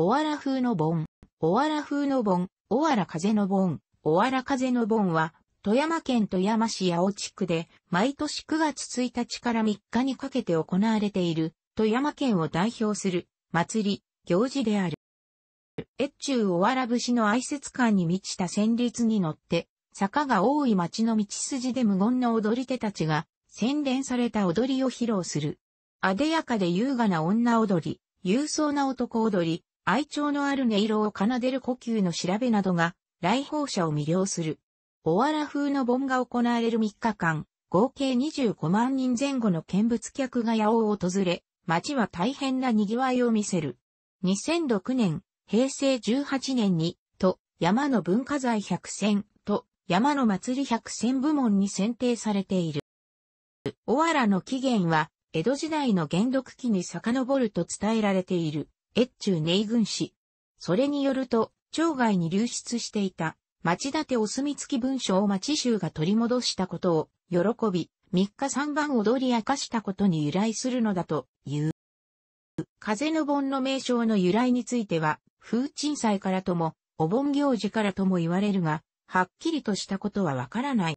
おわら風の盆、おわら風の盆、おわら風の盆、おわら風の盆は、富山県富山市八尾地区で、毎年9月1日から3日にかけて行われている、富山県を代表する、祭り、行事である。越中おわら節の愛説感に満ちた旋律に乗って、坂が多い町の道筋で無言の踊り手たちが、洗練された踊りを披露する。あでやかで優雅な女踊り、勇壮な男踊り、愛鳥のある音色を奏でる呼吸の調べなどが来訪者を魅了する。オアラ風の盆が行われる3日間、合計25万人前後の見物客が野を訪れ、街は大変な賑わいを見せる。2006年、平成18年に、と、山の文化財百選、と、山の祭り百選部門に選定されている。オアラの起源は、江戸時代の元禄期に遡ると伝えられている。越中ネイ軍氏。それによると、町外に流出していた、町立お墨付き文書を町衆が取り戻したことを、喜び、三日三晩踊り明かしたことに由来するのだという。風の盆の名称の由来については、風鎮祭からとも、お盆行事からとも言われるが、はっきりとしたことはわからない。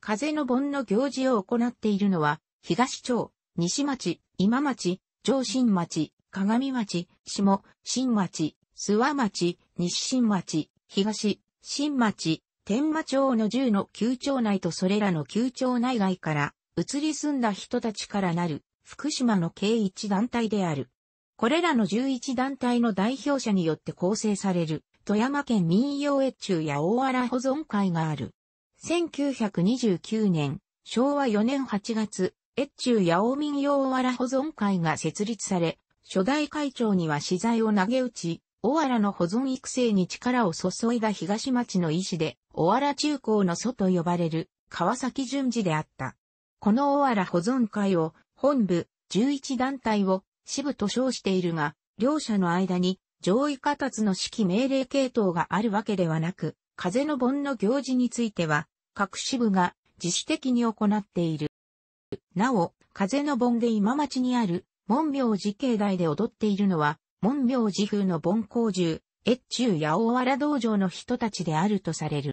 風の盆の行事を行っているのは、東町、西町、今町、上新町、鏡町、下、新町、諏訪町、西新町、東、新町、天馬町の10の旧町内とそれらの旧町内外から移り住んだ人たちからなる福島の計1団体である。これらの11団体の代表者によって構成される富山県民謡越中や大原保存会がある。1929年、昭和4年8月、越中八王民謡大原保存会が設立され、初代会長には資材を投げ打ち、わ原の保存育成に力を注いだ東町の医師で、わ原中高の祖と呼ばれる川崎順次であった。このわ原保存会を本部11団体を支部と称しているが、両者の間に上位下達の指揮命令系統があるわけではなく、風の盆の行事については、各支部が自主的に行っている。なお、風の盆で今町にある門明寺境内で踊っているのは、門明寺風の盆光獣、越中八大原道場の人たちであるとされる。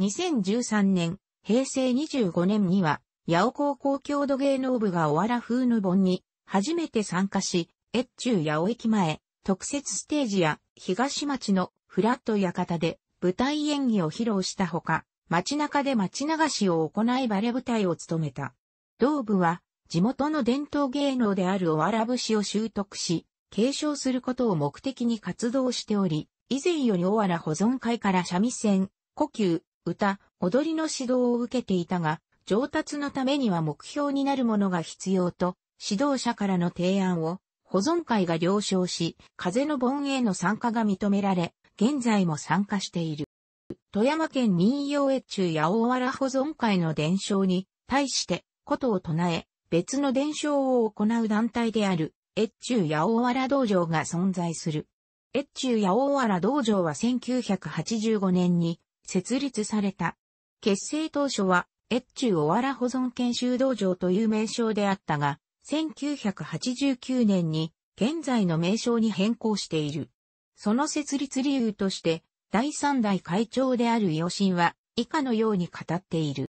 2013年、平成25年には、八尾高校郷土芸能部が小原風の盆に初めて参加し、越中八尾駅前、特設ステージや東町のフラット館で舞台演技を披露したほか、街中で街流しを行いバレ舞台を務めた。同部は地元の伝統芸能であるおわら節を習得し、継承することを目的に活動しており、以前よりおわら保存会から三味線、呼吸、歌、踊りの指導を受けていたが、上達のためには目標になるものが必要と、指導者からの提案を保存会が了承し、風の盆への参加が認められ、現在も参加している。富山県民謡越中や大原保存会の伝承に対して、ことを唱え、別の伝承を行う団体である、越中八尾原道場が存在する。越中八尾原道場は1985年に設立された。結成当初は、越中小原保存研修道場という名称であったが、1989年に現在の名称に変更している。その設立理由として、第三代会長である伊予は以下のように語っている。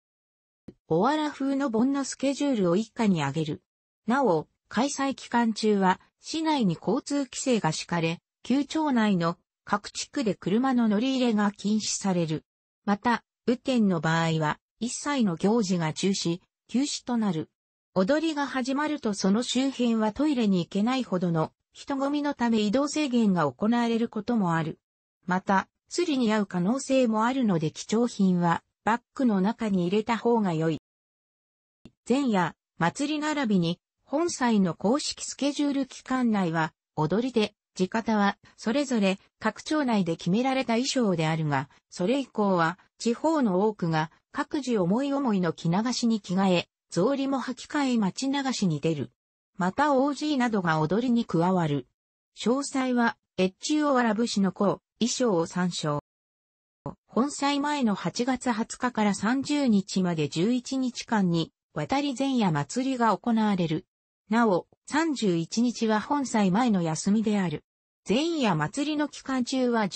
おわら風の盆のスケジュールを一家にあげる。なお、開催期間中は、市内に交通規制が敷かれ、旧町内の各地区で車の乗り入れが禁止される。また、雨天の場合は、一切の行事が中止、休止となる。踊りが始まるとその周辺はトイレに行けないほどの人混みのため移動制限が行われることもある。また、スりに合う可能性もあるので貴重品はバッグの中に入れた方が良い。前夜、祭り並びに、本祭の公式スケジュール期間内は、踊りで、地方は、それぞれ、各町内で決められた衣装であるが、それ以降は、地方の多くが、各自思い思いの着流しに着替え、草履も履き替え町流しに出る。また OG などが踊りに加わる。詳細は、越中をわらぶしの子、衣装を参照。本祭前の8月20日から30日まで11日間に、渡り前夜祭りが行われる。なお、31日は本祭前の休みである。前夜祭りの期間中は18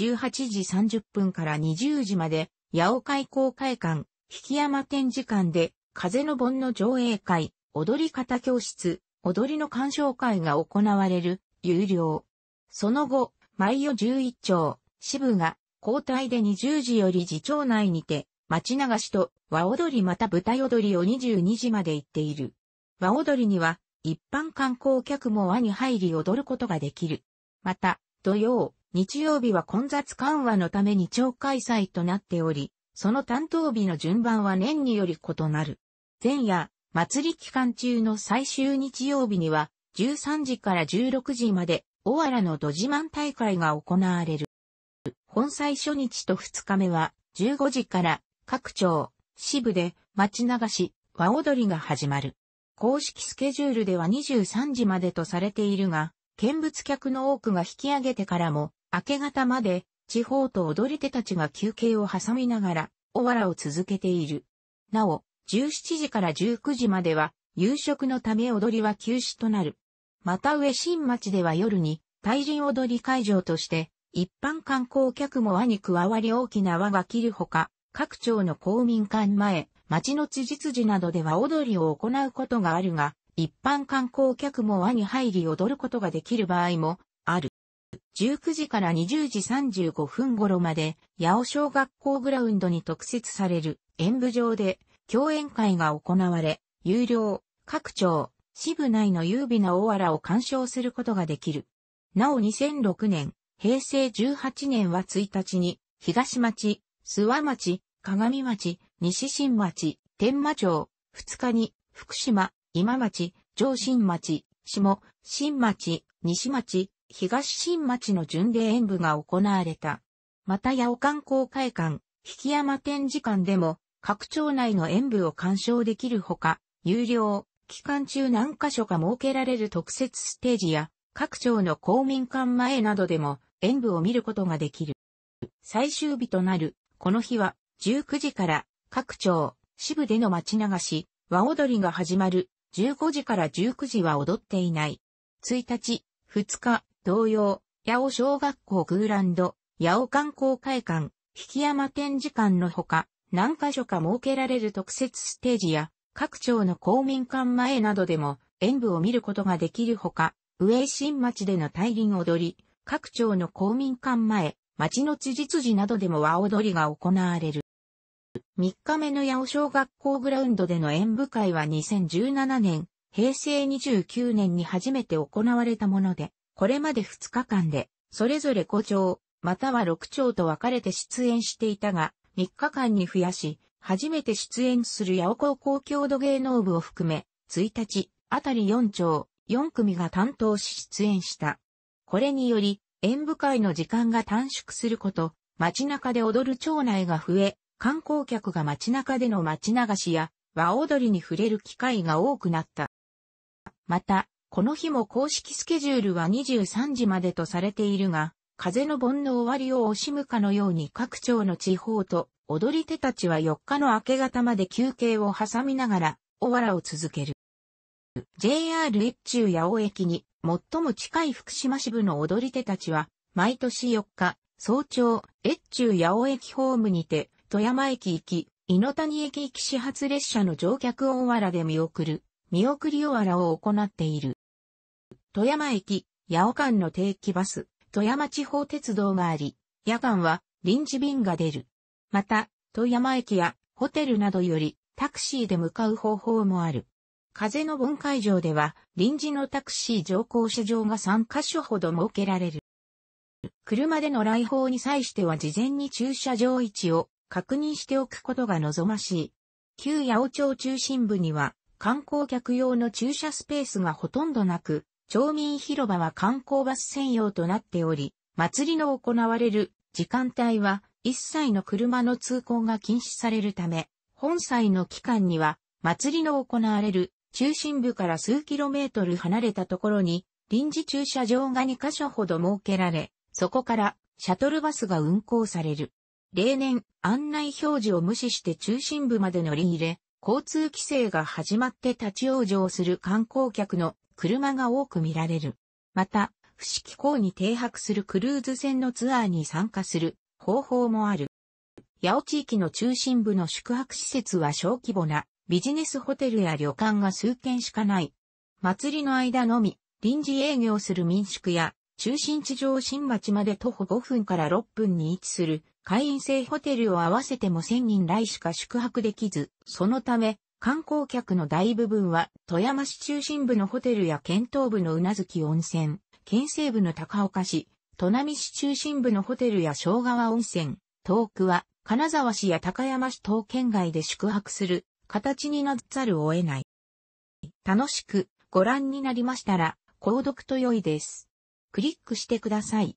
時30分から20時まで、八尾会公会館、引山展示館で、風の盆の上映会、踊り方教室、踊りの鑑賞会が行われる、有料。その後、毎夜11丁、支部が、交代で20時より次長内にて、町流しと和踊りまた豚踊りを22時まで行っている。和踊りには一般観光客も輪に入り踊ることができる。また、土曜、日曜日は混雑緩和のために超開催となっており、その担当日の順番は年により異なる。前夜、祭り期間中の最終日曜日には、13時から16時まで、大原の土自慢大会が行われる。本祭初日と2日目は、15時から各町、支部で町流し、和踊りが始まる。公式スケジュールでは23時までとされているが、見物客の多くが引き上げてからも、明け方まで、地方と踊り手たちが休憩を挟みながら、おわらを続けている。なお、17時から19時までは、夕食のため踊りは休止となる。また上新町では夜に、対人踊り会場として、一般観光客も輪に加わり大きな輪が切るほか、各町の公民館前、町の地実時などでは踊りを行うことがあるが、一般観光客も輪に入り踊ることができる場合もある。19時から20時35分頃まで、八尾小学校グラウンドに特設される演舞場で、共演会が行われ、有料、各町、支部内の優美な大原を鑑賞することができる。なお2006年、平成18年は1日に、東町、諏訪町、鏡町、西新町、天馬町、二日に、福島、今町、上新町、下、新町、西町、東新町の巡礼演舞が行われた。また八尾観光会館、引山展示館でも、各町内の演舞を鑑賞できるほか、有料、期間中何箇所か設けられる特設ステージや、各町の公民館前などでも演舞を見ることができる。最終日となる、この日は、19時から各町、支部での町流し、和踊りが始まる。15時から19時は踊っていない。1日、2日、同様、八尾小学校グーランド、八尾観光会館、引山展示館のほか、何箇所か設けられる特設ステージや、各町の公民館前などでも演舞を見ることができるほか、上新町での大輪踊り、各町の公民館前、町の辻辻などでも和踊りが行われる。3日目の八尾小学校グラウンドでの演舞会は2017年、平成29年に初めて行われたもので、これまで2日間で、それぞれ5丁、または6丁と分かれて出演していたが、3日間に増やし、初めて出演する八尾高校郷土芸能部を含め、1日、あたり4丁、4組が担当し出演した。これにより、演舞会の時間が短縮すること、街中で踊る町内が増え、観光客が街中での街流しや和踊りに触れる機会が多くなった。また、この日も公式スケジュールは23時までとされているが、風の盆の終わりを惜しむかのように各町の地方と踊り手たちは4日の明け方まで休憩を挟みながら、おわらを続ける。JR 越中八尾駅に最も近い福島支部の踊り手たちは、毎年4日、早朝、越中八尾駅ホームにて、富山駅行き、井の谷駅行き始発列車の乗客をわらで見送る、見送りおわらを行っている。富山駅、八尾間の定期バス、富山地方鉄道があり、夜間は臨時便が出る。また、富山駅やホテルなどよりタクシーで向かう方法もある。風の盆会場では臨時のタクシー乗降車場が3カ所ほど設けられる。車での来訪に際しては事前に駐車場位置を確認しておくことが望ましい。旧八尾町中心部には観光客用の駐車スペースがほとんどなく、町民広場は観光バス専用となっており、祭りの行われる時間帯は一切の車の通行が禁止されるため、本祭の期間には祭りの行われる中心部から数キロメートル離れたところに臨時駐車場が2カ所ほど設けられ、そこからシャトルバスが運行される。例年、案内表示を無視して中心部まで乗り入れ、交通規制が始まって立ち往生する観光客の車が多く見られる。また、不思議港に停泊するクルーズ船のツアーに参加する方法もある。八尾地域の中心部の宿泊施設は小規模なビジネスホテルや旅館が数軒しかない。祭りの間のみ、臨時営業する民宿や中心地上新町まで徒歩5分から6分に位置する会員制ホテルを合わせても1000人来しか宿泊できず、そのため、観光客の大部分は富山市中心部のホテルや県東部のうなずき温泉、県西部の高岡市、砺波市中心部のホテルや昭川温泉、遠くは金沢市や高山市等県外で宿泊する形になざるを得ない。楽しくご覧になりましたら、購読と良いです。クリックしてください。